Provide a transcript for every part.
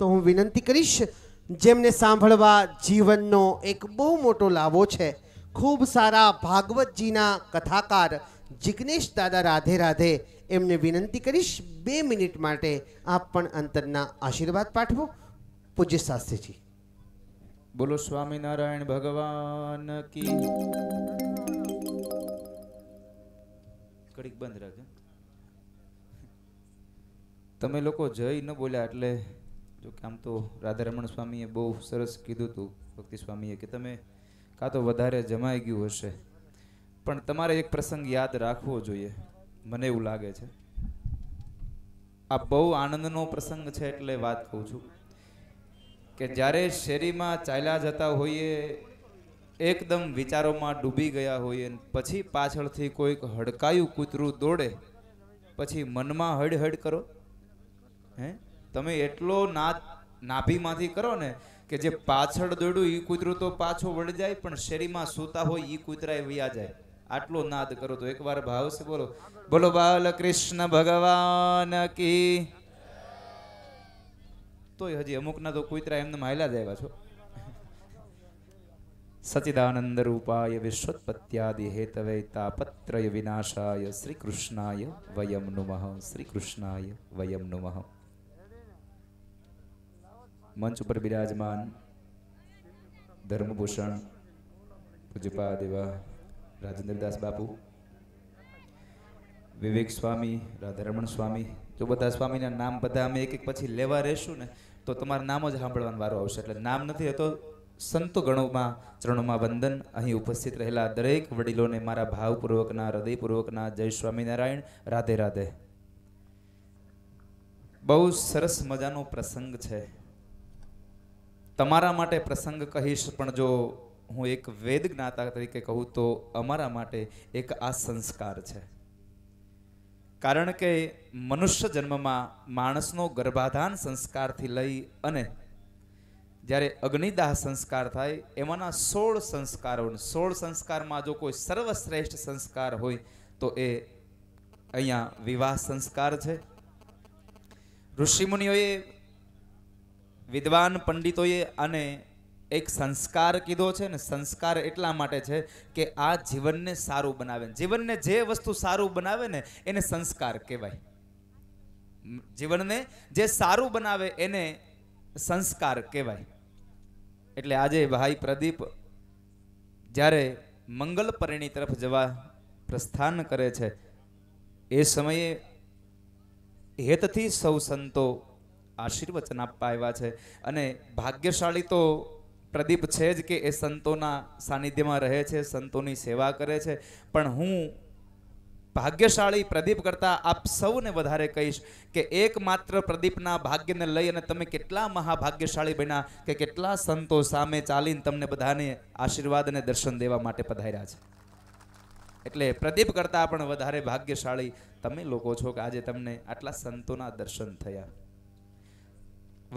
તો હું વિનંતી કરીશ જેમને સાંભળવા જીવનનો એક બહુ મોટો લાવો છે ખૂબ સારા ભાગવતજીના કથાકાર જિગ્નેશ દાદા રાધે રાધે એમને વિનંતી કરીશ બે મિનિટ માટે આપ પણ અંતરના આશીર્વાદ પાઠવો પૂજ્ય શાસ્ત્રીજી બોલો સ્વામિનારાયણ ભગવાન કી કડીક બંધ રાખે તમે લોકો જય ન બોલ્યા એટલે જોકે આમ તો રાધારમણ સ્વામીએ બહુ સરસ કીધું હતું ભક્તિ સ્વામીએ કે તમે કાં તો વધારે જમાઈ ગયું હશે પણ તમારે એક પ્રસંગ યાદ રાખવો જોઈએ મને એવું લાગે છે આ બહુ આનંદનો પ્રસંગ છે એટલે વાત કહું છું કે જ્યારે શેરીમાં ચાલ્યા જતા હોઈએ એકદમ વિચારોમાં ડૂબી ગયા હોઈએ પછી પાછળથી કોઈક હડકાયું કૂતરું દોડે પછી મનમાં હડ હડ કરો હે તમે એટલો નાદ નાભીમાંથી કરો ને કે જે પાછળ દોડ્યું એ કૂતરું તો પાછો વળી જાય પણ શેરીમાં સૂતા હોય એ કૂતરાએ વયા જાય આટલો નાદ કરો તો એકવાર ભાવ છે બોલો બોલો બાલ કૃષ્ણ ભગવાન કી તોય હજી અમુક ના તો કૂતરા એમને માયલા જાય આવ્યા છો સચિદાનંદ રૂપાય વિશ્વોત્પત્યાદિ હેતવે તાપત્રય વિનાશાય શ્રી કૃષ્ણાય વયમ નુમઃ શ્રી કૃષ્ણાય વયમ નુમઃ મંચ ઉપર બિરાજમાન ધર્મભૂષણ પૂજ્યપાદ દેવા રાજેન્દ્રદાસ બાપુ વિવેક સ્વામી રાધારમણ સ્વામી જો બધા સ્વામીના નામ બધા અમે એક એક પછી લેવા રહેશું ને તો તમારું નામ જ સાંભળવાનો વારો આવશે એટલે નામ નથી હતો સંતો ગણોમાં ચરણોમાં વંદન અહીં ઉપસ્થિત રહેલા દરેક વડીલોને મારા ભાવપૂર્વકના હૃદયપૂર્વકના જય સ્વામિનારાયણ રાધે રાધે બહુ સરસ મજાનો પ્રસંગ છે તમારા માટે પ્રસંગ કહીશ પણ જો હું એક વેદ જ્ઞાતા તરીકે કહું તો અમારા માટે એક આ સંસ્કાર છે કારણ કે મનુષ્ય જન્મમાં માણસનો ગર્ભાધાન સંસ્કારથી લઈ અને જ્યારે અગ્નિદાહ સંસ્કાર થાય એમાંના સોળ સંસ્કારો સોળ સંસ્કારમાં જો કોઈ સર્વશ્રેષ્ઠ સંસ્કાર હોય તો એ અહીંયા વિવાહ સંસ્કાર છે ઋષિમુનિઓએ વિદ્વાન પંડિતોએ અને એક સંસ્કાર કીધો છે ને સંસ્કાર એટલા માટે છે કે આ જીવનને સારું બનાવે જીવનને જે વસ્તુ સારું બનાવે ને એને સંસ્કાર કહેવાય જીવનને જે સારું બનાવે એને સંસ્કાર કહેવાય એટલે આજે ભાઈ પ્રદીપ જ્યારે મંગલ પરિણી તરફ જવા પ્રસ્થાન કરે છે એ સમયે હેતથી સૌ સંતો આશીર્વચન આપવા આવ્યા છે અને ભાગ્યશાળી તો પ્રદીપ છે જ કે એ સંતોના સાનિધ્યમાં રહે છે સંતોની સેવા કરે છે પણ હું ભાગ્યશાળી પ્રદીપ કરતાં આપ સૌને વધારે કહીશ કે એકમાત્ર પ્રદીપના ભાગ્યને લઈ અને તમે કેટલા મહાભાગ્યશાળી બન્યા કે કેટલા સંતો સામે ચાલીને તમને બધાને આશીર્વાદ અને દર્શન દેવા માટે પધાર્યા છે એટલે પ્રદીપ કરતાં પણ વધારે ભાગ્યશાળી તમે લોકો છો કે આજે તમને આટલા સંતોના દર્શન થયા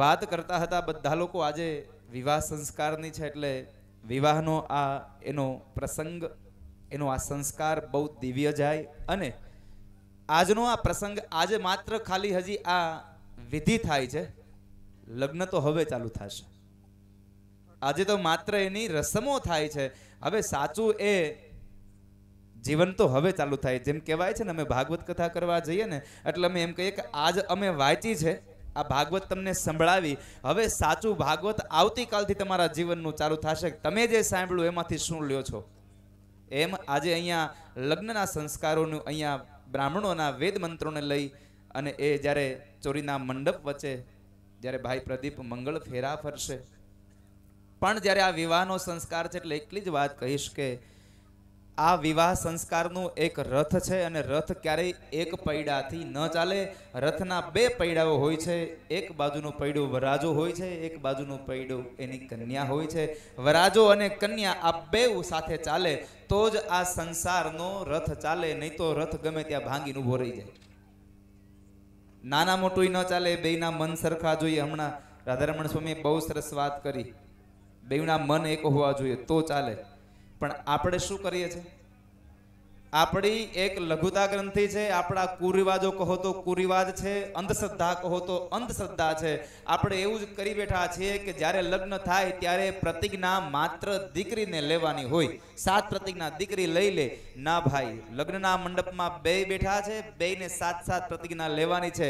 વાત કરતા હતા બધા લોકો આજે વિવાહ સંસ્કારની છે એટલે વિવાહનો આ એનો પ્રસંગ એનો આ સંસ્કાર બહુ દિવ્ય જાય અને આજનો આ પ્રસંગ આજે માત્ર ખાલી હજી આ વિધિ થાય છે લગ્ન તો હવે ચાલુ થશે આજે તો માત્ર એની રસમો થાય છે હવે સાચું એ જીવન તો હવે ચાલુ થાય જેમ કહેવાય છે ને અમે ભાગવત કથા કરવા જઈએ ને એટલે અમે એમ કહીએ કે આજ અમે વાંચી છે આ ભાગવત તમને સંભળાવી હવે સાચું ભાગવત આવતીકાલથી તમારા જીવનનું ચાલુ થશે તમે જે સાંભળ્યું એમાંથી શું લ્યો છો એમ આજે અહીંયા લગ્નના સંસ્કારોનું અહીંયા બ્રાહ્મણોના વેદ મંત્રોને લઈ અને એ જ્યારે ચોરીના મંડપ વચ્ચે જ્યારે ભાઈ પ્રદીપ મંગળ ફેરા ફરશે પણ જ્યારે આ વિવાહનો સંસ્કાર છે એટલે એટલી જ વાત કહીશ કે આ વિવાહ સંસ્કારનું એક રથ છે અને રથ ક્યારેય એક પૈડાથી ન ચાલે રથના બે પૈડાઓ હોય છે એક બાજુનું પૈડું વરાજો હોય છે એક બાજુનું પૈડું એની કન્યા હોય છે વરાજો અને કન્યા આ બેઉ સાથે ચાલે તો જ આ સંસારનો રથ ચાલે નહીં તો રથ ગમે ત્યાં ભાંગીને ઊભો રહી જાય નાના મોટું ન ચાલે બેના મન સરખા જોઈએ હમણાં રાધારમણ સ્વામીએ બહુ સરસ વાત કરી બેના મન એક હોવા જોઈએ તો ચાલે પણ આપણે શું કરીએ છીએ આપણી એક લઘુતા ગ્રંથિ છે આપણા કુરિવાજો કહો તો કુરિવાજ છે અંધશ્રદ્ધા કહો તો અંધશ્રદ્ધા છે આપણે એવું જ કરી બેઠા છીએ કે જ્યારે લગ્ન થાય ત્યારે પ્રતિજ્ઞા માત્ર દીકરીને લેવાની હોય સાત પ્રતિજ્ઞા દીકરી લઈ લે ના ભાઈ લગ્નના મંડપમાં બે બેઠા છે બેને સાત સાત પ્રતિજ્ઞા લેવાની છે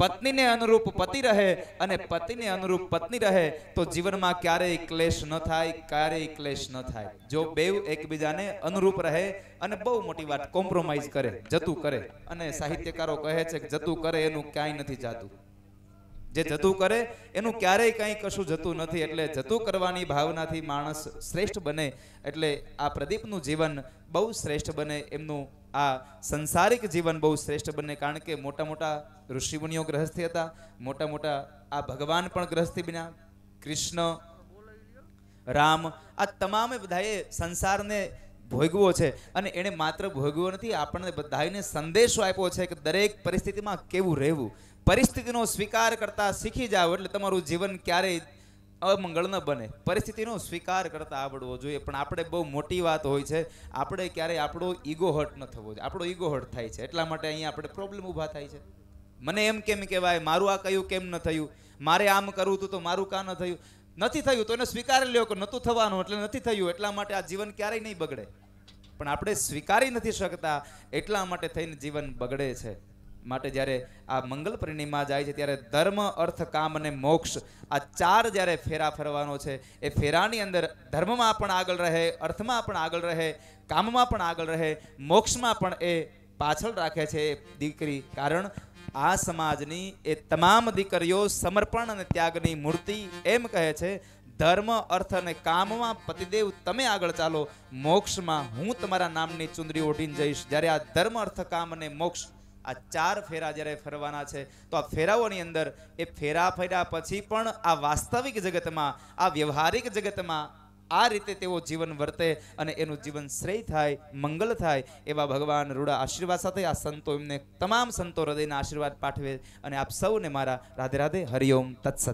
પત્નીને અનુરૂપ પતિ રહે અને પતિને અનુરૂપ પત્ની રહે તો જીવનમાં ક્યારેય ક્લેશ ન થાય ક્યારેય ક્લેશ ન થાય જો બેવ એકબીજાને અનુરૂપ રહે અને બહુ મોટી વાત કોમ્પ્રોમાઇઝ કરે જતું કરે અને સાહિત્યકારો કહે છે કે જતું કરે એનું ક્યાંય નથી જાતું જે જતું કરે એનું ક્યારેય કંઈ કશું જતું નથી એટલે જતું કરવાની ભાવનાથી માણસ શ્રેષ્ઠ બને એટલે આ પ્રદીપનું જીવન બહુ શ્રેષ્ઠ બને એમનું આ સંસારિક જીવન બહુ શ્રેષ્ઠ બને કારણ કે મોટા મોટા ઋષિમુનિઓ ગ્રહસ્થી હતા મોટા મોટા આ ભગવાન પણ ગ્રહસ્થી બન્યા કૃષ્ણ રામ આ તમામે બધાએ સંસારને ભોગવો છે અને એણે માત્ર ભોગવો નથી આપણને બધાને સંદેશો આપ્યો છે કે દરેક પરિસ્થિતિમાં કેવું રહેવું પરિસ્થિતિનો સ્વીકાર કરતા શીખી જાઓ એટલે તમારું જીવન ક્યારેય અમંગળ ન બને પરિસ્થિતિનો સ્વીકાર કરતા આવડવો જોઈએ પણ આપણે બહુ મોટી વાત હોય છે આપણે ક્યારેય આપણો ઈગો હર્ટ ન થવો જોઈએ આપણો ઈગો હર્ટ થાય છે એટલા માટે અહીંયા આપણે પ્રોબ્લેમ ઊભા થાય છે મને એમ કેમ કહેવાય મારું આ કયું કેમ ન થયું મારે આમ કરવું હતું તો મારું કાં ન થયું નથી થયું તો એને સ્વીકારી લ્યો કે નહોતું થવાનું એટલે નથી થયું એટલા માટે આ જીવન ક્યારેય નહીં બગડે પણ આપણે સ્વીકારી નથી શકતા એટલા માટે થઈને જીવન બગડે છે માટે જ્યારે આ મંગલ પૂર્ણિમા જાય છે ત્યારે ધર્મ અર્થ કામ અને મોક્ષ આ ચાર જ્યારે ફેરા ફરવાનો છે એ ફેરાની અંદર ધર્મમાં પણ આગળ રહે અર્થમાં પણ આગળ રહે કામમાં પણ આગળ રહે મોક્ષમાં પણ એ પાછળ રાખે છે દીકરી કારણ આ સમાજની એ તમામ દીકરીઓ સમર્પણ અને ત્યાગની મૂર્તિ એમ કહે છે ધર્મ અર્થ અને કામમાં પતિદેવ તમે આગળ ચાલો મોક્ષમાં હું તમારા નામની ચુંદરી ઓઢીને જઈશ જ્યારે આ ધર્મ અર્થ કામ અને મોક્ષ આ ચાર ફેરા જ્યારે ફરવાના છે તો આ ફેરાઓની અંદર એ ફેરા ફર્યા પછી પણ આ વાસ્તવિક જગતમાં આ વ્યવહારિક જગતમાં આ રીતે તેઓ જીવન વર્તે અને એનું જીવન શ્રેય થાય મંગલ થાય એવા ભગવાન રૂડા આશીર્વાદ સાથે આ સંતો એમને તમામ સંતો હૃદયના આશીર્વાદ પાઠવે અને આપ સૌને મારા રાધે રાધે હરિઓમ તત્સત